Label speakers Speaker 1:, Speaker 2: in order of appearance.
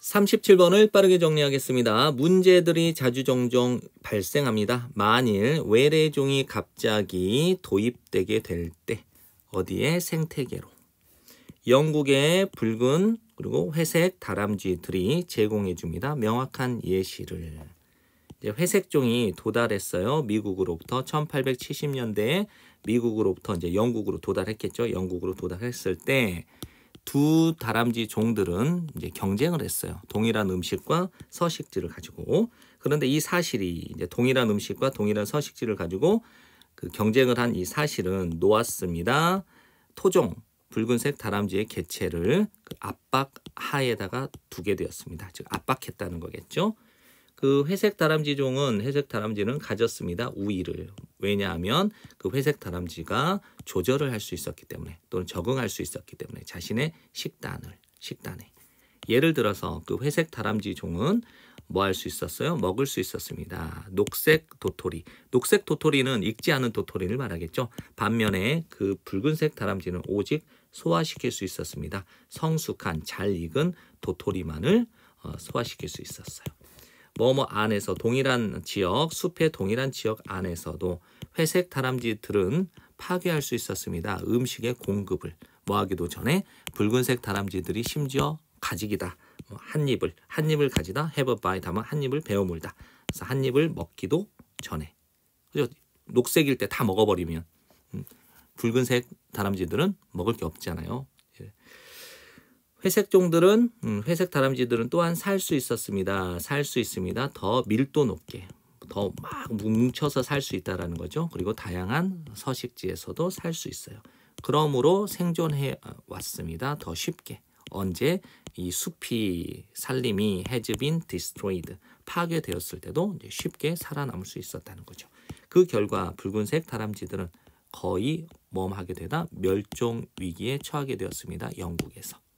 Speaker 1: 37번을 빠르게 정리하겠습니다. 문제들이 자주 종종 발생합니다. 만일 외래종이 갑자기 도입되게 될 때 어디에 생태계로 영국의 붉은 그리고 회색 다람쥐들이 제공해 줍니다. 명확한 예시를 이제 회색종이 도달했어요. 미국으로부터 1870년대에 미국으로부터 이제 영국으로 도달했겠죠. 영국으로 도달했을 때두 다람쥐 종들은 이제 경쟁을 했어요. 동일한 음식과 서식지를 가지고. 그런데 이 사실이 이제 동일한 음식과 동일한 서식지를 가지고 그 경쟁을 한 이 사실은 놓았습니다. 토종 붉은색 다람쥐의 개체를 그 압박 하에다가 두게 되었습니다. 즉 압박했다는 거겠죠. 그 회색 다람쥐 종은 회색 다람쥐는 가졌습니다. 우위를 왜냐하면 그 회색 다람쥐가 조절을 할 수 있었기 때문에 또는 적응할 수 있었기 때문에 자신의 식단을 식단에 예를 들어서 그 회색 다람쥐 종은 뭐 할 수 있었어요? 먹을 수 있었습니다. 녹색 도토리. 녹색 도토리는 익지 않은 도토리를 말하겠죠. 반면에 그 붉은색 다람쥐는 오직 소화시킬 수 있었습니다. 성숙한 잘 익은 도토리만을 어, 소화시킬 수 있었어요. 뭐뭐 안에서 동일한 지역, 숲의 동일한 지역 안에서도 회색 다람쥐들은 파괴할 수 있었습니다. 음식의 공급을 뭐하기도 전에 붉은색 다람쥐들이 심지어 가지기다. 뭐 한 입을 한 입을 가지다 h a 바이 a b 한 입을 베어 물다. 그래서 한 입을 먹기도 전에 그죠? 녹색일 때 다 먹어버리면 음, 붉은색 다람쥐들은 먹을 게 없잖아요. 회색 종들은 음, 회색 다람쥐들은 또한 살 수 있었습니다. 살 수 있습니다. 더 밀도 높게 더 막 뭉쳐서 살 수 있다라는 거죠. 그리고 다양한 서식지에서도 살 수 있어요. 그러므로 생존해 왔습니다. 더 쉽게 언제 이 숲이 살림이 해즈빈 디스트로이드 파괴되었을 때도 쉽게 살아남을 수 있었다는 거죠. 그 결과 붉은색 다람쥐들은 거의 모하게 되다 멸종 위기에 처하게 되었습니다. 영국에서.